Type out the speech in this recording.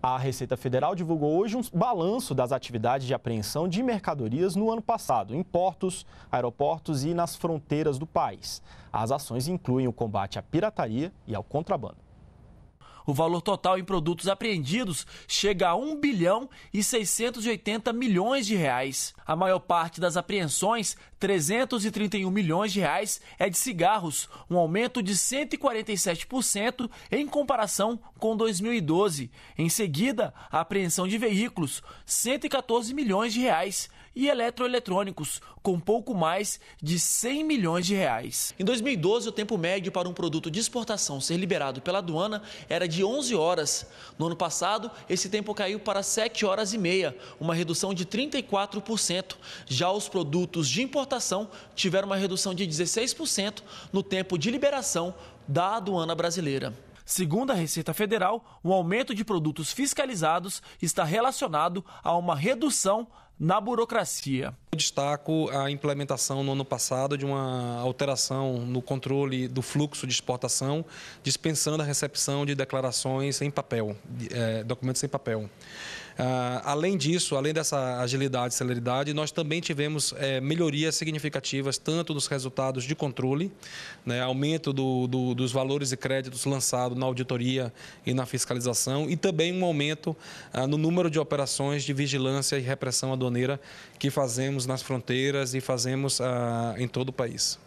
A Receita Federal divulgou hoje um balanço das atividades de apreensão de mercadorias no ano passado, em portos, aeroportos e nas fronteiras do país. As ações incluem o combate à pirataria e ao contrabando. O valor total em produtos apreendidos chega a 1 bilhão e 680 milhões de reais. A maior parte das apreensões, 331 milhões de reais, é de cigarros, um aumento de 147% em comparação com 2012. Em seguida, a apreensão de veículos, 114 milhões de reais e eletroeletrônicos, com pouco mais de 100 milhões de reais. Em 2012, o tempo médio para um produto de exportação ser liberado pela aduana era de 11 horas. No ano passado, esse tempo caiu para 7 horas e meia, uma redução de 34%. Já os produtos de importação tiveram uma redução de 16% no tempo de liberação da aduana brasileira. Segundo a Receita Federal, o aumento de produtos fiscalizados está relacionado a uma redução na burocracia. Eu destaco a implementação no ano passado de uma alteração no controle do fluxo de exportação, dispensando a recepção de declarações em papel, eh, documentos em papel. Ah, além disso, além dessa agilidade e celeridade, nós também tivemos é, melhorias significativas, tanto nos resultados de controle, né, aumento do, do, dos valores e créditos lançados na auditoria e na fiscalização, e também um aumento ah, no número de operações de vigilância e repressão aduaneira que fazemos nas fronteiras e fazemos ah, em todo o país.